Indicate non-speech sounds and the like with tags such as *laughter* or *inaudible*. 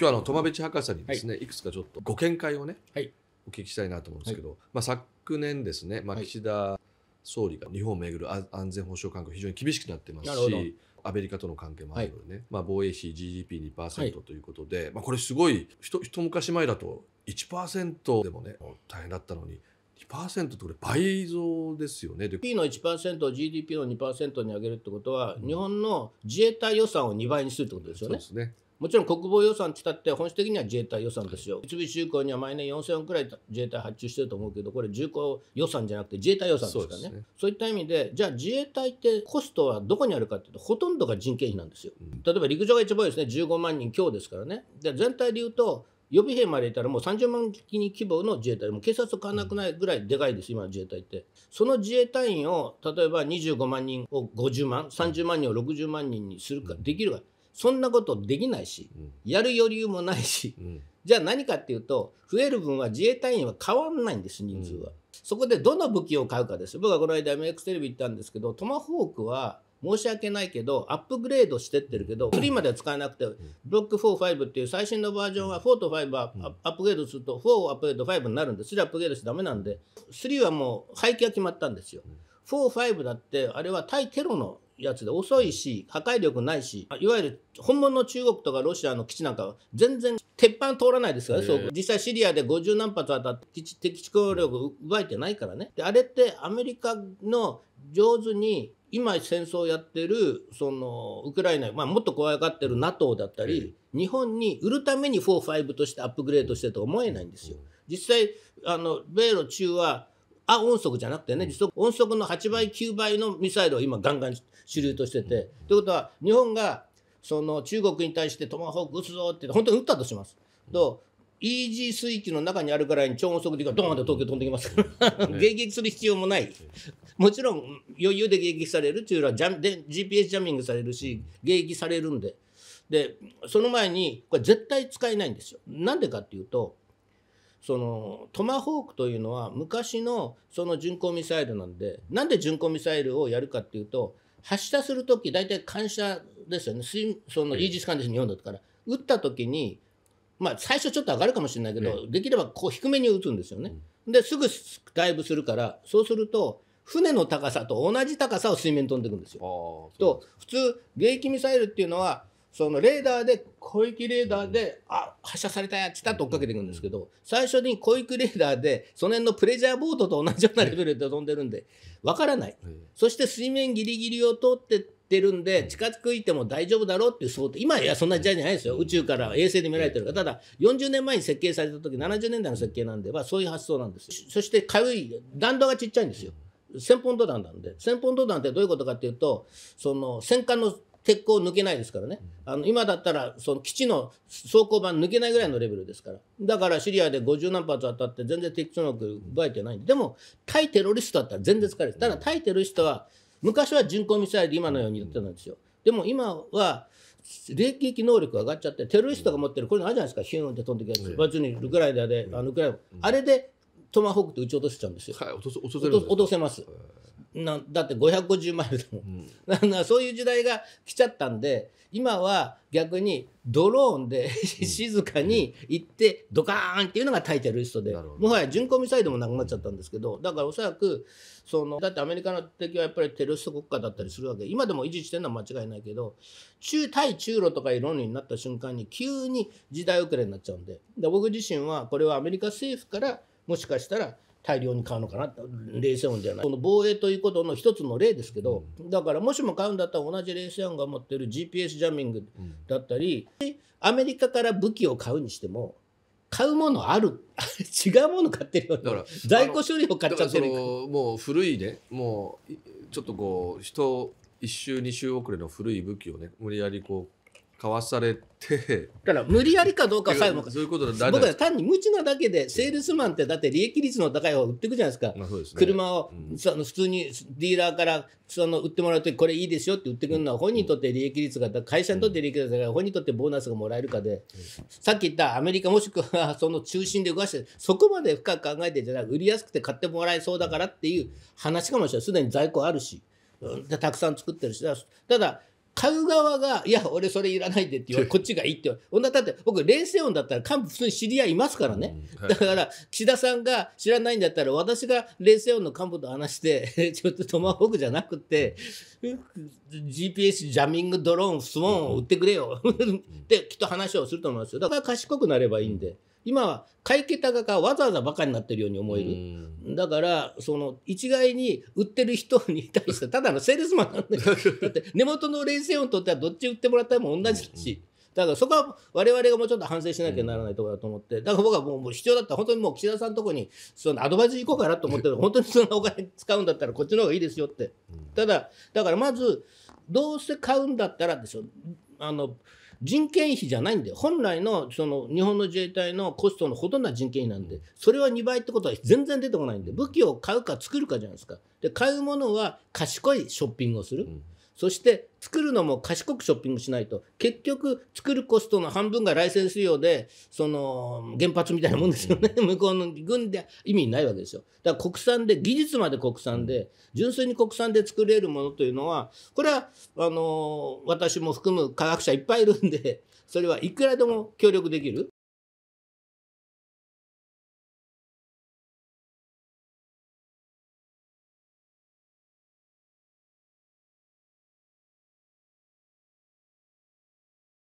今日あの苫米地博士にですね、はい、いくつかちょっとご見解をね、はい、お聞きしたいなと思うんですけど、はい、まあ、昨年ですね、まあ、岸田総理が日本をめぐる安全保障環境非常に厳しくなってますしアメリカとの関係もあるのでね、はい、まあ、防衛費 GDP2% ということで、はい、まあ、これすごい一一昔前だと1%でもね大変だったのに2%ってこれ倍増ですよね。P の1を GDP の2%に上げるってことは、うん、日本の自衛隊予算を2倍にするってことですよね。そうですねもちろん国防予算ってったって本質的には自衛隊予算ですよ三菱重工には毎年4000億くらい自衛隊発注してると思うけどこれ重工予算じゃなくて自衛隊予算ですからねそう、ね、そういった意味でじゃあ自衛隊ってコストはどこにあるかっていうとほとんどが人件費なんですよ、うん、例えば陸上が一番多いですね15万人強ですからねで全体で言うと予備兵までいたらもう30万人規模の自衛隊、もう警察と変わらなくないぐらいでかいです、今の自衛隊って。その自衛隊員を、例えば25万人を50万、30万人を60万人にするか、できるか。そんなことできないし、やる余裕もないし、じゃあ何かっていうと、増える分は自衛隊員は変わんないんです、人数は。そこでどの武器を買うかです。僕はこの間 MX テレビ行ったんですけど、トマホークは申し訳ないけど、アップグレードしてってるけど、3までは使えなくて、ブロック4、5っていう最新のバージョンは4と5はアップグレードすると、4をアップグレード5になるんで、3アップグレードしてだめなんで、3はもう廃棄が決まったんですよ。4、5だって、あれは対テロのやつで遅いし破壊力ないしいわゆる本物の中国とかロシアの基地なんかは全然鉄板通らないですからね、実際シリアで50何発当たって敵地攻力を奪えてないからねであれってアメリカの上手に今戦争をやってるそのウクライナ、まあ、もっと怖がってる NATO だったり、日本に売るために4、5としてアップグレードしてると思えないんですよ。実際あの米ロ中はあ音速じゃなくてね、時速音速の8倍、9倍のミサイルを今、ガンガン主流としてて。ということは、日本がその中国に対してトマホーク撃つぞって、本当に撃ったとします。とイージー水域の中にあるぐらいに超音速でドーンて東京飛んできますから、*laughs* 迎撃する必要もない、もちろん余裕で迎撃されるというのはジャで、GPS ジャミングされるし、迎撃されるんで、でその前に、これ、絶対使えないんですよ。なんでかっていうと、そのトマホークというのは昔のその巡航ミサイルなんでなんで巡航ミサイルをやるかっていうと発射する時大体感射ですよねそのイージス艦です日本だったから撃った時にまあ最初ちょっと上がるかもしれないけど、できればこう低めに撃つんですよね。ですぐダイブするからそうすると船の高さと同じ高さを水面飛んでいくんですよ。と普通迎撃ミサイルっていうのはそのレーダーで広域レーダーであ発射されたやつだと追っかけていくんですけど最初に広域レーダーでその辺のプレジャーボートと同じようなレベルで飛んでるんでわからないそして水面ギリギリを通ってってるんで近づいても大丈夫だろうっていう想定今いやそんな時代じゃないですよ宇宙から衛星で見られてるからただ40年前に設計された時70年代の設計なんではそういう発想なんですそして軽い弾道がちっちゃいんですよ。1000ポンド弾なんで1000ポンド弾ってどういうことかっていうとその戦艦の鉄鋼抜けないですからね、あの今だったらその基地の装甲板抜けないぐらいのレベルですから、だからシリアで50何発当たって、全然敵地能力奪えてないんで、でも対テロリストだったら全然疲れる、ただ対テロリストは、昔は巡航ミサイルで今のようにやってたんですよ。でも今は冷気機能力が上がっちゃって、テロリストが持ってる、これあるじゃないですか、ヒューンって飛んできやつ、ツにウクライナで、あのウクライナあれでトマホークって撃ち落としちゃうんですよ。はい、落とす落とせます。なだって550マイルだもん、うん、*laughs* そういう時代が来ちゃったんで今は逆にドローンで *laughs* 静かに行ってドカーンっていうのがタイテルリストで、もはや巡航ミサイルもなくなっちゃったんですけどだからおそらくそのだってアメリカの敵はやっぱりテロリスト国家だったりするわけ今でも維持してるのは間違いないけど中対中ロとかいう論理になった瞬間に急に時代遅れになっちゃうんでで僕自身はこれはアメリカ政府からもしかしたら大量に買うのかな冷戦音じゃないこの防衛ということの一つの例ですけど、うん、だからもしも買うんだったら同じ冷戦音が持ってる GPS ジャミングだったり、うん、アメリカから武器を買うにしても買うものある *laughs* 違うもの買ってるよだ在庫処理を買っちゃってるもう古いねもうちょっとこう人一周二周遅れの古い武器をね無理やりこう買わされてだから無理やりかどうか最後そういうことだ僕は単に無知なだけでセールスマンってだって利益率の高い方売っていくじゃないですか、まあですね、車を、うん、その普通にディーラーからその売ってもらうときこれいいですよって売ってくるのは本人にとって利益率が会社にとって利益率が本人にとってボーナスがもらえるかで、うん、さっき言ったアメリカもしくは *laughs* その中心で動かしてそこまで深く考えてじゃなく売りやすくて買ってもらえそうだからっていう話かもしれないすでに在庫あるし、うん、たくさん作ってるしだただ買う側が、いや、俺それいらないでって言われ、*laughs* こっちがいいって言われ、女だって僕、冷静音だったら幹部普通に知り合いいますからね。だから、岸田さんが知らないんだったら、私が冷静音の幹部と話して、*laughs* ちょっとトマホークじゃなくて、GPS ジャミングドローン、スモーンを売ってくれよ。って、きっと話をすると思いますよ。だから賢くなればいいんで。今は買い桁がわざわざバカになってるように思える、だからその一概に売ってる人に対してただのセールスマンなんだよ *laughs* だって根元の冷静音とってはどっち売ってもらったも同じだし。だからそこは我々がもうちょっと反省しなきゃならないところだと思って、だから僕はもう必要だったら本当にもう岸田さんのところにそのアドバイス行こうかなと思って本当にそんなお金使うんだったらこっちの方がいいですよって。ただ、だからまずどうせ買うんだったらでしょ。あの人件費じゃないんで本来のその日本の自衛隊のコストのほとんどは人件費なんでそれは2倍ってことは全然出てこないんで武器を買うか作るかじゃないですかで買うものは賢いショッピングをする。うんそして作るのも賢くショッピングしないと結局作るコストの半分がライセンス料でその原発みたいなもんですよね向こうの軍で意味ないわけですよだから国産で技術まで国産で純粋に国産で作れるものというのはこれはあの私も含む科学者いっぱいいるんでそれはいくらでも協力できる